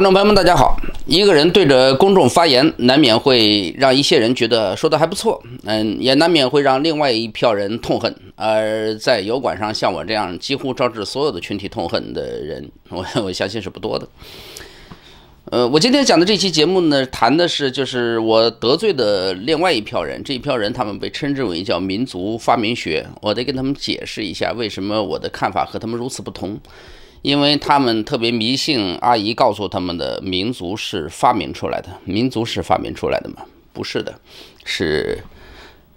观众朋友们，大家好。一个人对着公众发言，难免会让一些人觉得说的还不错，嗯，也难免会让另外一票人痛恨。而在油管上，像我这样几乎招致所有的群体痛恨的人，我我相信是不多的。呃，我今天讲的这期节目呢，谈的是就是我得罪的另外一票人，这一票人他们被称之为叫民族发明学。我得跟他们解释一下，为什么我的看法和他们如此不同。因为他们特别迷信，阿姨告诉他们的民族是发明出来的，民族是发明出来的嘛？不是的，是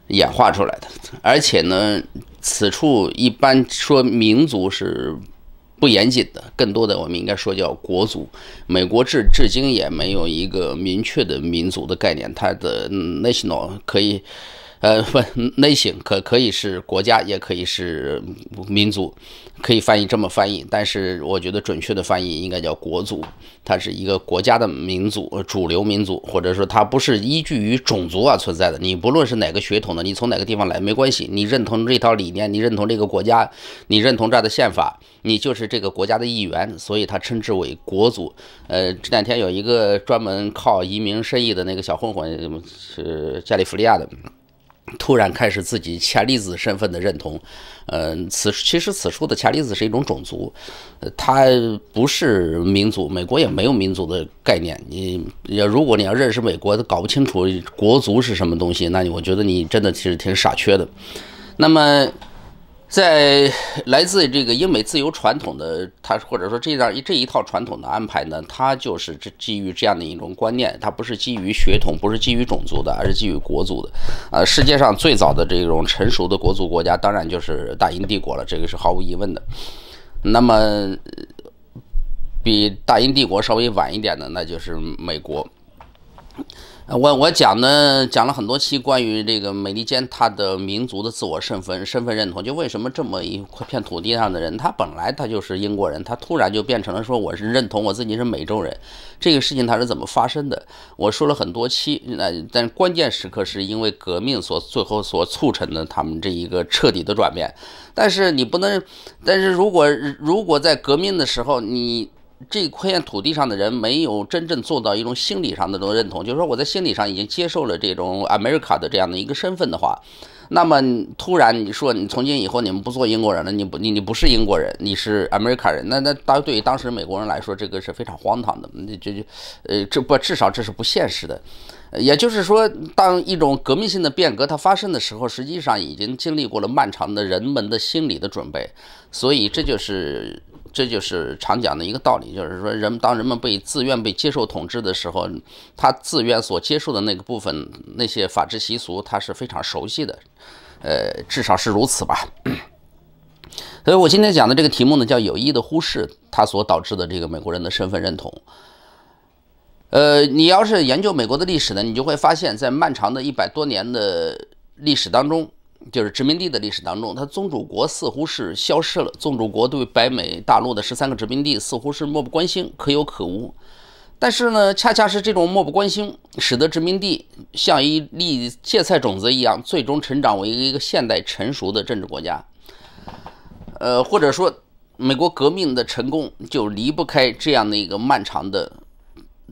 演化出来的。而且呢，此处一般说民族是不严谨的，更多的我们应该说叫国族。美国至至今也没有一个明确的民族的概念，它的那些脑可以。呃，不，类型可可以是国家，也可以是民族，可以翻译这么翻译。但是我觉得准确的翻译应该叫国族，它是一个国家的民族，主流民族，或者说它不是依据于种族啊存在的。你不论是哪个血统的，你从哪个地方来没关系，你认同这套理念，你认同这个国家，你认同这儿的宪法，你就是这个国家的一员，所以它称之为国族。呃，这两天有一个专门靠移民生意的那个小混混，是加利福利亚的。突然开始自己恰离子身份的认同，嗯，此其实此处的恰离子是一种种族，它不是民族，美国也没有民族的概念。你要如果你要认识美国，搞不清楚国足是什么东西，那你我觉得你真的其实挺傻缺的。那么。在来自这个英美自由传统的，它或者说这样这一套传统的安排呢，它就是基于这样的一种观念，它不是基于血统，不是基于种族的，而是基于国族的。啊，世界上最早的这种成熟的国族国家，当然就是大英帝国了，这个是毫无疑问的。那么，比大英帝国稍微晚一点的，那就是美国。我我讲的讲了很多期关于这个美利坚，他的民族的自我身份身份认同，就为什么这么一块片土地上的人，他本来他就是英国人，他突然就变成了说我是认同我自己是美洲人，这个事情他是怎么发生的？我说了很多期，那但关键时刻是因为革命所最后所促成的他们这一个彻底的转变，但是你不能，但是如果如果在革命的时候你。这片土地上的人没有真正做到一种心理上的种认同，就是说我在心理上已经接受了这种 America 的这样的一个身份的话，那么突然你说你从今以后你们不做英国人了，你不你你不是英国人，你是 America 人，那那当对于当时美国人来说，这个是非常荒唐的，那就就呃这不至少这是不现实的，也就是说当一种革命性的变革它发生的时候，实际上已经经历过了漫长的人们的心理的准备，所以这就是。这就是常讲的一个道理，就是说，人当人们被自愿被接受统治的时候，他自愿所接受的那个部分，那些法治习俗，他是非常熟悉的，呃，至少是如此吧。所以我今天讲的这个题目呢，叫有意的忽视它所导致的这个美国人的身份认同。呃，你要是研究美国的历史呢，你就会发现，在漫长的一百多年的历史当中。就是殖民地的历史当中，它宗主国似乎是消失了，宗主国对北美大陆的十三个殖民地似乎是漠不关心，可有可无。但是呢，恰恰是这种漠不关心，使得殖民地像一粒芥菜种子一样，最终成长为一个现代成熟的政治国家。呃，或者说，美国革命的成功就离不开这样的一个漫长的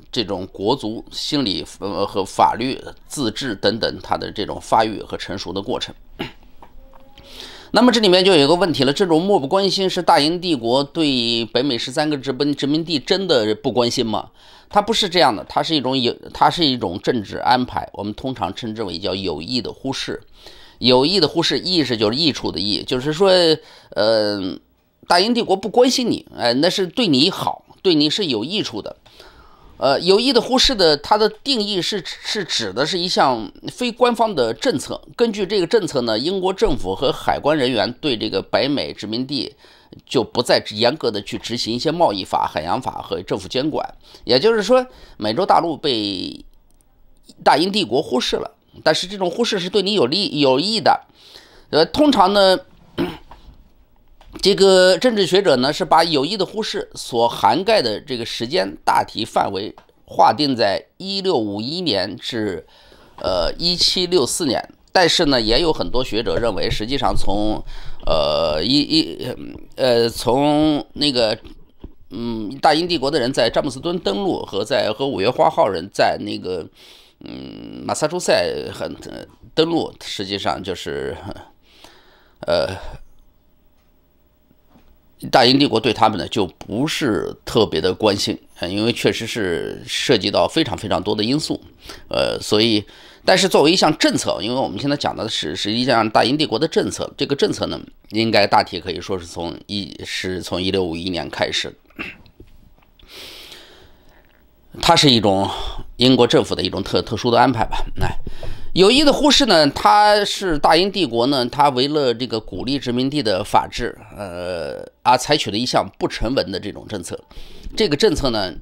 这种国族心理和法律自治等等它的这种发育和成熟的过程。那么这里面就有一个问题了，这种漠不关心是大英帝国对北美十三个殖殖殖民地真的不关心吗？它不是这样的，它是一种有，它是一种政治安排，我们通常称之为叫有意的忽视，有意的忽视，意是就是益处的意，就是说，呃，大英帝国不关心你，哎，那是对你好，对你是有益处的。呃，有意的忽视的，它的定义是是指的是一项非官方的政策。根据这个政策呢，英国政府和海关人员对这个北美殖民地就不再严格的去执行一些贸易法、海洋法和政府监管。也就是说，美洲大陆被大英帝国忽视了。但是这种忽视是对你有利有益的。呃，通常呢。这个政治学者呢，是把有意的忽视所涵盖的这个时间大体范围划定在一六五一年至，呃一七六四年。但是呢，也有很多学者认为，实际上从，呃一一呃从那个，嗯大英帝国的人在詹姆斯敦登陆和在和五月花号人在那个，嗯马萨诸塞登登陆，实际上就是，呃。大英帝国对他们呢，就不是特别的关心，因为确实是涉及到非常非常多的因素，呃，所以，但是作为一项政策，因为我们现在讲的是实际上大英帝国的政策，这个政策呢，应该大体可以说是从一，是从一六五一年开始，它是一种英国政府的一种特特殊的安排吧，来。有意的忽视呢？他是大英帝国呢？他为了这个鼓励殖民地的法治，呃，而采取的一项不成文的这种政策。这个政策呢，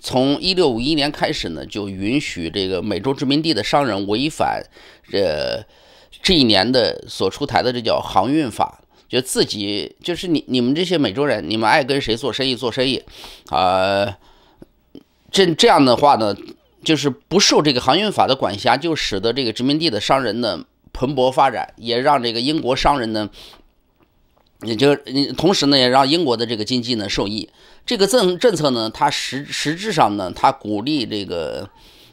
从一六五一年开始呢，就允许这个美洲殖民地的商人违反这这一年的所出台的这叫航运法，就自己就是你你们这些美洲人，你们爱跟谁做生意做生意，啊，这这样的话呢？就是不受这个航运法的管辖，就使得这个殖民地的商人呢蓬勃发展，也让这个英国商人呢，也就你同时呢也让英国的这个经济呢受益。这个政政策呢，它实实质上呢，它鼓励这个，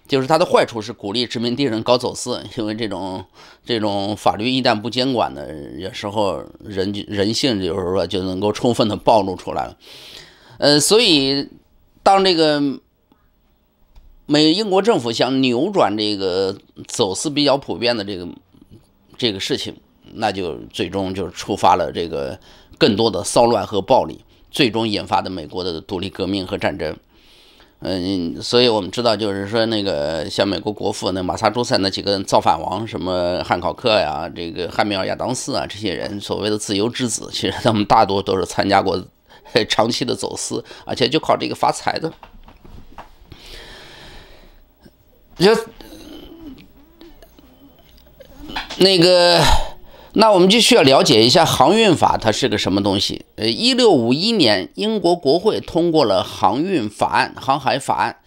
就是它的坏处是鼓励殖民地人搞走私，因为这种这种法律一旦不监管的，有时候人人性就是说就能够充分的暴露出来了。呃，所以当这个。美英国政府想扭转这个走私比较普遍的这个这个事情，那就最终就触发了这个更多的骚乱和暴力，最终引发的美国的独立革命和战争。嗯，所以我们知道，就是说那个像美国国父那马萨诸塞那几个造反王，什么汉考克呀，这个汉密尔亚当斯啊，这些人所谓的自由之子，其实他们大多都是参加过 长期的走私，而且就靠这个发财的。就那个，那我们就需要了解一下航运法它是个什么东西。呃，一六五一年，英国国会通过了《航运法案》《航海法案》，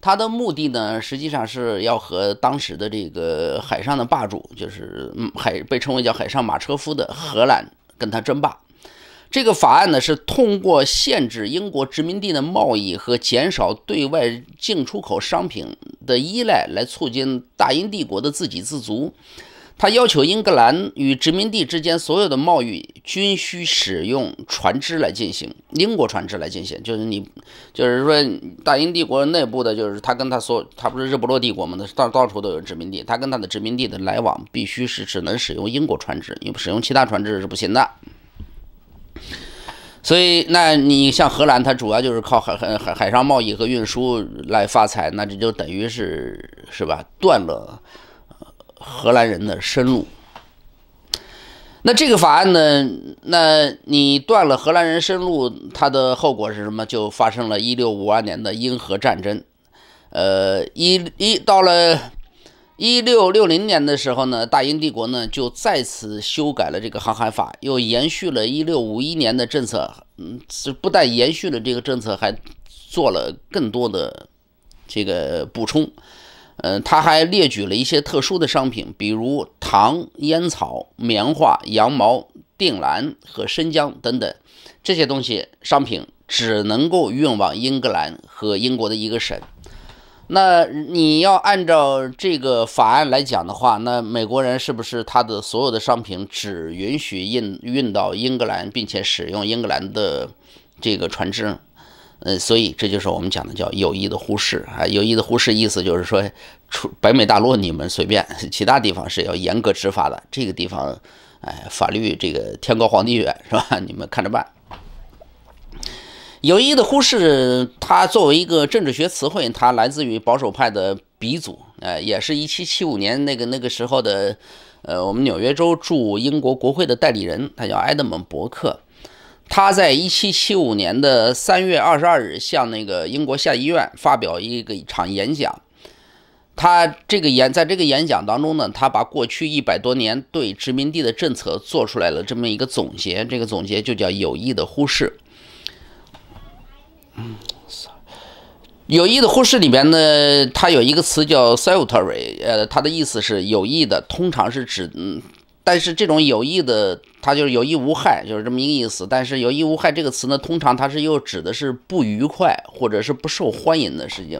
它的目的呢，实际上是要和当时的这个海上的霸主，就是海被称为叫海上马车夫的荷兰，跟他争霸。这个法案呢，是通过限制英国殖民地的贸易和减少对外进出口商品的依赖来促进大英帝国的自给自足。他要求英格兰与殖民地之间所有的贸易均需使用船只来进行，英国船只来进行，就是你，就是说大英帝国内部的，就是他跟他所，他不是日不落帝国吗？到到处都有殖民地，他跟他的殖民地的来往必须是只能使用英国船只，你使用其他船只是不行的。所以，那你像荷兰，它主要就是靠海海海海上贸易和运输来发财，那这就等于是是吧断了荷兰人的生路。那这个法案呢，那你断了荷兰人生路，它的后果是什么？就发生了一六五二年的英荷战争，呃，一一到了。一六六零年的时候呢，大英帝国呢就再次修改了这个航海法，又延续了一六五一年的政策。嗯，是不但延续了这个政策，还做了更多的这个补充。嗯，他还列举了一些特殊的商品，比如糖、烟草、棉花、羊毛、靛蓝和生姜等等这些东西商品，只能够运往英格兰和英国的一个省。那你要按照这个法案来讲的话，那美国人是不是他的所有的商品只允许运运到英格兰，并且使用英格兰的这个船只？呃，所以这就是我们讲的叫有意的忽视啊，有意的忽视，意思就是说，出北美大陆你们随便，其他地方是要严格执法的。这个地方，哎，法律这个天高皇帝远是吧？你们看着办。有意的忽视，它作为一个政治学词汇，它来自于保守派的鼻祖，呃，也是一七七五年那个那个时候的，呃，我们纽约州驻英国国会的代理人，他叫埃德蒙·伯克。他在一七七五年的三月二十二日向那个英国下议院发表一个一场演讲。他这个演在这个演讲当中呢，他把过去一百多年对殖民地的政策做出来了这么一个总结，这个总结就叫有意的忽视。有益的忽视里边呢，它有一个词叫 “salutary”，呃，它的意思是有益的，通常是指，嗯，但是这种有益的，它就是有益无害，就是这么一个意思。但是有益无害这个词呢，通常它是又指的是不愉快或者是不受欢迎的事情。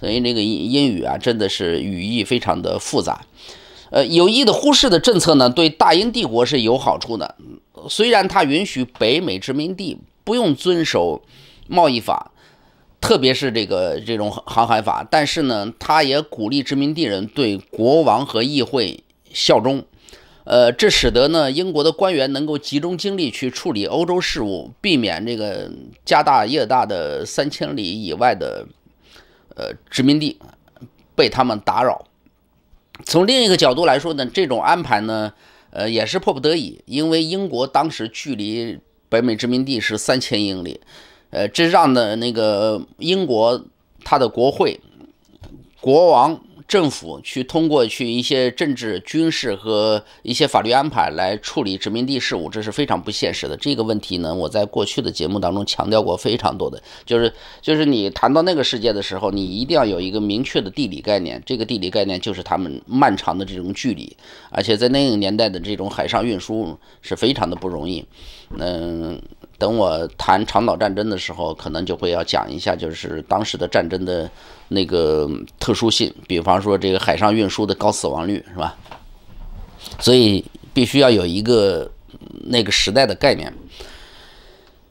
所以这个英英语啊，真的是语义非常的复杂。呃，有益的忽视的政策呢，对大英帝国是有好处的，虽然它允许北美殖民地不用遵守。贸易法，特别是这个这种航海法，但是呢，他也鼓励殖民地人对国王和议会效忠，呃，这使得呢英国的官员能够集中精力去处理欧洲事务，避免这个家大业大的三千里以外的，呃殖民地被他们打扰。从另一个角度来说呢，这种安排呢，呃，也是迫不得已，因为英国当时距离北美殖民地是三千英里。呃，这让的那个英国他的国会、国王政府去通过去一些政治、军事和一些法律安排来处理殖民地事务，这是非常不现实的。这个问题呢，我在过去的节目当中强调过非常多的，就是就是你谈到那个世界的时候，你一定要有一个明确的地理概念，这个地理概念就是他们漫长的这种距离，而且在那个年代的这种海上运输是非常的不容易，嗯。等我谈长岛战争的时候，可能就会要讲一下，就是当时的战争的那个特殊性，比方说这个海上运输的高死亡率，是吧？所以必须要有一个那个时代的概念，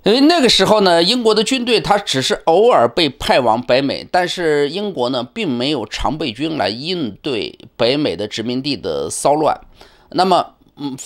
因为那个时候呢，英国的军队它只是偶尔被派往北美，但是英国呢并没有常备军来应对北美的殖民地的骚乱。那么，嗯，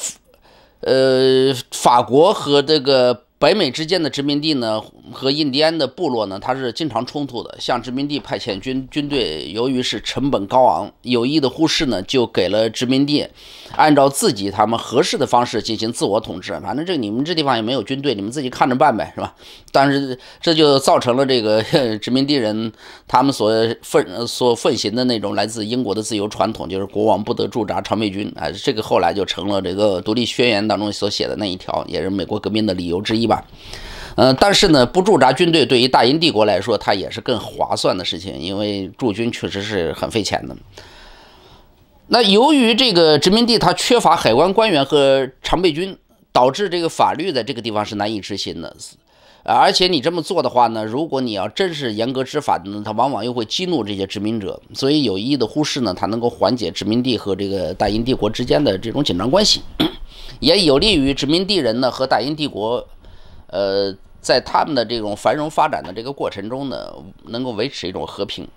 呃，法国和这个。北美之间的殖民地呢，和印第安的部落呢，它是经常冲突的。向殖民地派遣军军队，由于是成本高昂，有意的忽视呢，就给了殖民地按照自己他们合适的方式进行自我统治。反正这你们这地方也没有军队，你们自己看着办呗，是吧？但是这就造成了这个 殖民地人他们所奉所奉行的那种来自英国的自由传统，就是国王不得驻扎常备军啊。这个后来就成了这个独立宣言当中所写的那一条，也是美国革命的理由之一。吧，呃，但是呢，不驻扎军队对于大英帝国来说，它也是更划算的事情，因为驻军确实是很费钱的。那由于这个殖民地它缺乏海关官员和常备军，导致这个法律在这个地方是难以执行的。而且你这么做的话呢，如果你要真是严格执法呢，它往往又会激怒这些殖民者。所以有意的忽视呢，它能够缓解殖民地和这个大英帝国之间的这种紧张关系，也有利于殖民地人呢和大英帝国。呃，在他们的这种繁荣发展的这个过程中呢，能够维持一种和平。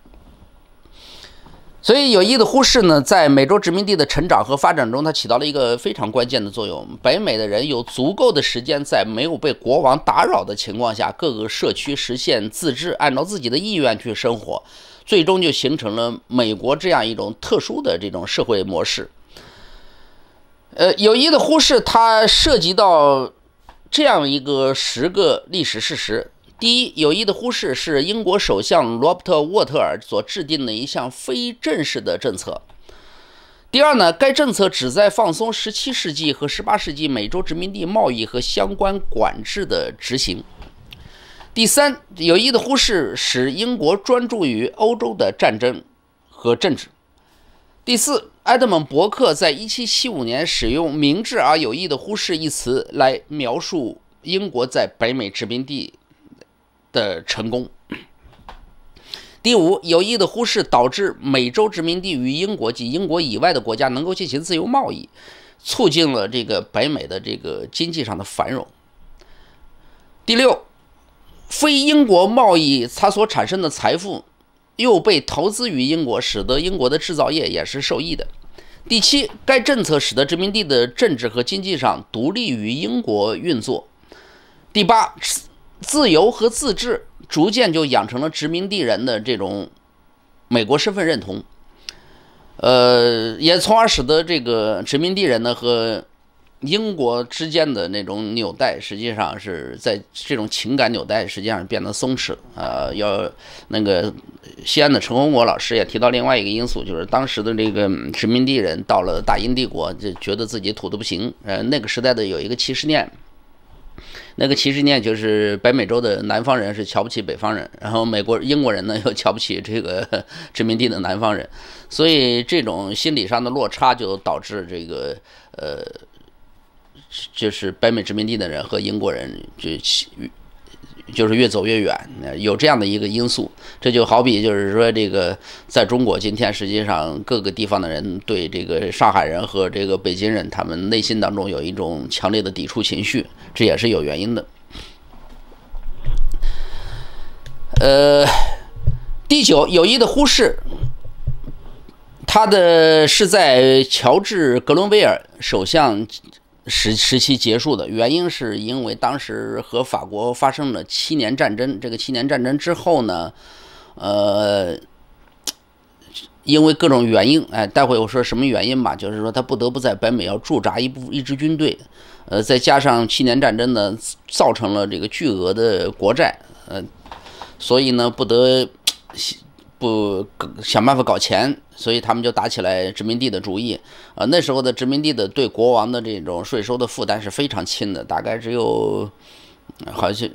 所以，友谊的忽视呢，在美洲殖民地的成长和发展中，它起到了一个非常关键的作用。北美的人有足够的时间，在没有被国王打扰的情况下，各个社区实现自治，按照自己的意愿去生活，最终就形成了美国这样一种特殊的这种社会模式。呃，友谊的忽视，它涉及到。这样一个十个历史事实：第一，有意的忽视是英国首相罗伯特·沃特尔所制定的一项非正式的政策；第二呢，该政策旨在放松17世纪和18世纪美洲殖民地贸易和相关管制的执行；第三，有意的忽视使英国专注于欧洲的战争和政治；第四。埃德蒙·伯克在1775年使用“明智而有益的忽视”一词来描述英国在北美殖民地的成功。第五，有益的忽视导致美洲殖民地与英国及英国以外的国家能够进行自由贸易，促进了这个北美的这个经济上的繁荣。第六，非英国贸易它所产生的财富。又被投资于英国，使得英国的制造业也是受益的。第七，该政策使得殖民地的政治和经济上独立于英国运作。第八，自由和自治逐渐就养成了殖民地人的这种美国身份认同，呃，也从而使得这个殖民地人呢和。英国之间的那种纽带，实际上是在这种情感纽带实际上变得松弛。呃，要那个西安的陈红国老师也提到另外一个因素，就是当时的这个殖民地人到了大英帝国，就觉得自己土的不行。呃，那个时代的有一个歧视念，那个歧视念就是北美洲的南方人是瞧不起北方人，然后美国英国人呢又瞧不起这个殖民地的南方人，所以这种心理上的落差就导致这个呃。就是北美殖民地的人和英国人就，就是越走越远，有这样的一个因素。这就好比就是说，这个在中国今天，实际上各个地方的人对这个上海人和这个北京人，他们内心当中有一种强烈的抵触情绪，这也是有原因的。呃，第九有意的忽视，他的是在乔治·格伦威尔首相。时时期结束的原因，是因为当时和法国发生了七年战争。这个七年战争之后呢，呃，因为各种原因，哎，待会我说什么原因吧，就是说他不得不在北美要驻扎一部一支军队，呃，再加上七年战争呢，造成了这个巨额的国债，呃，所以呢，不得。不，想办法搞钱，所以他们就打起来殖民地的主意。呃，那时候的殖民地的对国王的这种税收的负担是非常轻的，大概只有，好像，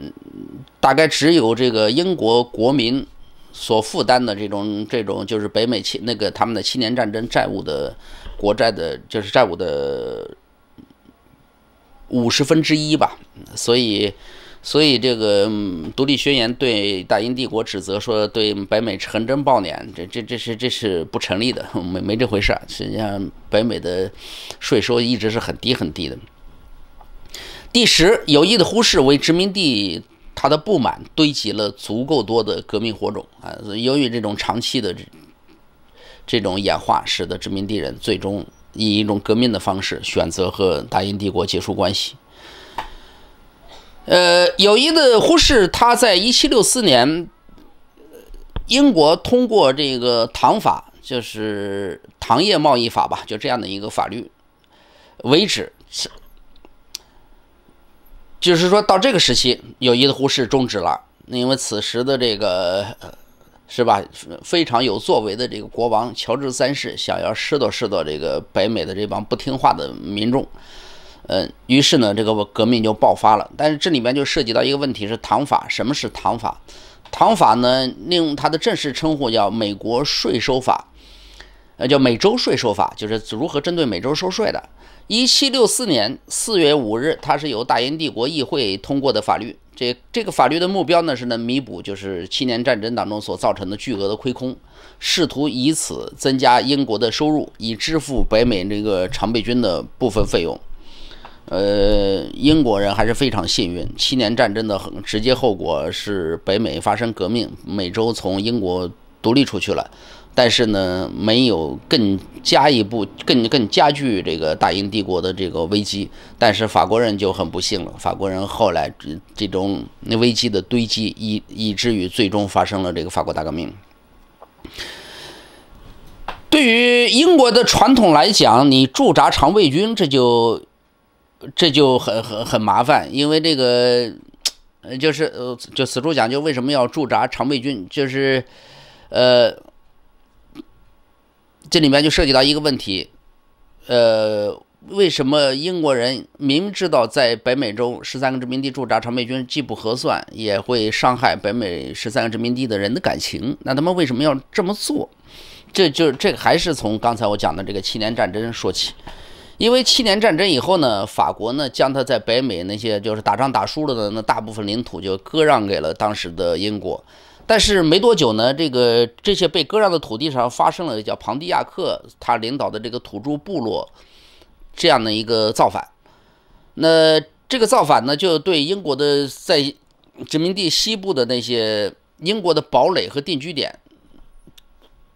大概只有这个英国国民所负担的这种这种就是北美七那个他们的七年战争债务的国债的，就是债务的五十分之一吧。所以。所以，这个独立宣言对大英帝国指责说对北美横征暴敛，这这这是这是不成立的，没没这回事。实际上，北美的税收一直是很低很低的。第十，有意的忽视为殖民地他的不满堆积了足够多的革命火种啊！由于这种长期的这种演化，使得殖民地人最终以一种革命的方式选择和大英帝国结束关系。呃，友谊的忽视，他在一七六四年，英国通过这个《唐法》，就是《糖业贸易法》吧，就这样的一个法律为止，就是说到这个时期，友谊的忽视终止了，因为此时的这个是吧，非常有作为的这个国王乔治三世想要试到试到这个北美的这帮不听话的民众。嗯，于是呢，这个革命就爆发了。但是这里面就涉及到一个问题：是《唐法》。什么是《唐法》？《唐法》呢，另它的正式称呼叫《美国税收法》，呃，叫《美洲税收法》，就是如何针对美洲收税的。1764年4月5日，它是由大英帝国议会通过的法律。这这个法律的目标呢，是能弥补就是七年战争当中所造成的巨额的亏空，试图以此增加英国的收入，以支付北美那个常备军的部分费用。呃，英国人还是非常幸运。七年战争的直接后果是北美发生革命，美洲从英国独立出去了。但是呢，没有更加一步，更更加剧这个大英帝国的这个危机。但是法国人就很不幸了，法国人后来这这种那危机的堆积，以以至于最终发生了这个法国大革命。对于英国的传统来讲，你驻扎常备军，这就。这就很很很麻烦，因为这个，呃，就是呃，就此处讲究为什么要驻扎常备军，就是，呃，这里面就涉及到一个问题，呃，为什么英国人明知道在北美洲十三个殖民地驻扎常备军既不合算，也会伤害北美十三个殖民地的人的感情，那他们为什么要这么做？这就这个还是从刚才我讲的这个七年战争说起。因为七年战争以后呢，法国呢将他在北美那些就是打仗打输了的那大部分领土就割让给了当时的英国，但是没多久呢，这个这些被割让的土地上发生了叫庞蒂亚克他领导的这个土著部落这样的一个造反，那这个造反呢就对英国的在殖民地西部的那些英国的堡垒和定居点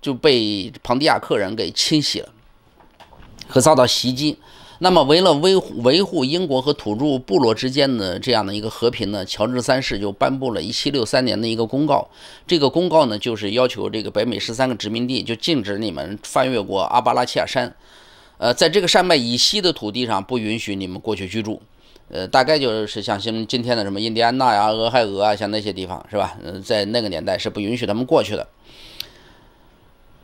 就被庞蒂亚克人给侵袭了。和遭到袭击，那么为了维护维护英国和土著部落之间的这样的一个和平呢，乔治三世就颁布了1763年的一个公告。这个公告呢，就是要求这个北美十三个殖民地就禁止你们翻越过阿巴拉契亚山，呃，在这个山脉以西的土地上不允许你们过去居住。呃，大概就是像今今天的什么印第安纳呀、俄亥俄啊，像那些地方是吧？嗯，在那个年代是不允许他们过去的。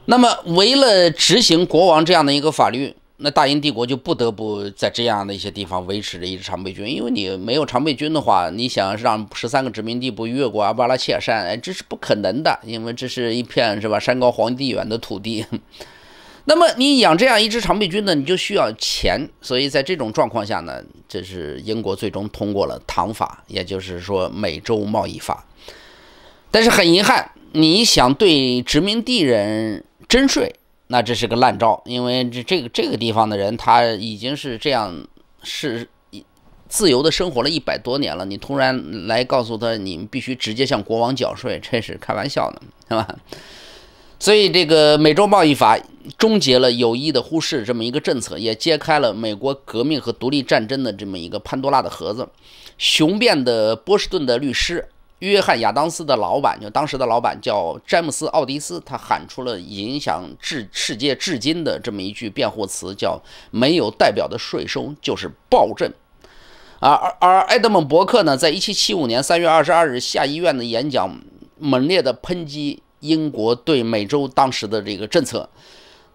那么，为了执行国王这样的一个法律。那大英帝国就不得不在这样的一些地方维持着一支常备军，因为你没有常备军的话，你想让十三个殖民地不越过阿巴拉契亚山，哎，这是不可能的，因为这是一片是吧，山高皇帝远的土地。那么你养这样一支常备军呢，你就需要钱，所以在这种状况下呢，这是英国最终通过了《唐法》，也就是说美洲贸易法。但是很遗憾，你想对殖民地人征税。那这是个烂招，因为这这个这个地方的人，他已经是这样，是自由的生活了一百多年了，你突然来告诉他，你们必须直接向国王缴税，这是开玩笑呢，是吧？所以这个《美洲贸易法》终结了有意的忽视这么一个政策，也揭开了美国革命和独立战争的这么一个潘多拉的盒子。雄辩的波士顿的律师。约翰·亚当斯的老板，就当时的老板叫詹姆斯·奥迪斯，他喊出了影响至世界至今的这么一句辩护词，叫“没有代表的税收就是暴政”。而而埃德蒙·伯克呢，在1775年3月22日下议院的演讲，猛烈的抨击英国对美洲当时的这个政策。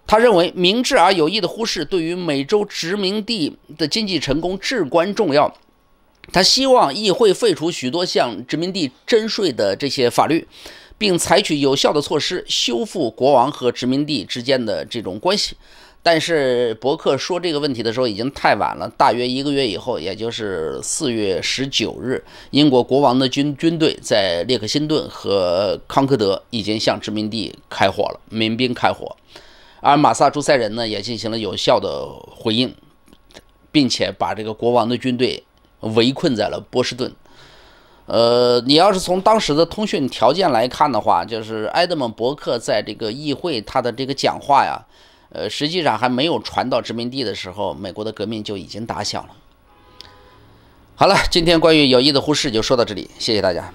他认为，明智而有意的忽视对于美洲殖民地的经济成功至关重要。他希望议会废除许多向殖民地征税的这些法律，并采取有效的措施修复国王和殖民地之间的这种关系。但是伯克说这个问题的时候已经太晚了。大约一个月以后，也就是四月十九日，英国国王的军军队在列克星顿和康科德已经向殖民地开火了，民兵开火，而马萨诸塞人呢也进行了有效的回应，并且把这个国王的军队。围困在了波士顿，呃，你要是从当时的通讯条件来看的话，就是埃德蒙·伯克在这个议会他的这个讲话呀，呃，实际上还没有传到殖民地的时候，美国的革命就已经打响了。好了，今天关于有意的忽视就说到这里，谢谢大家。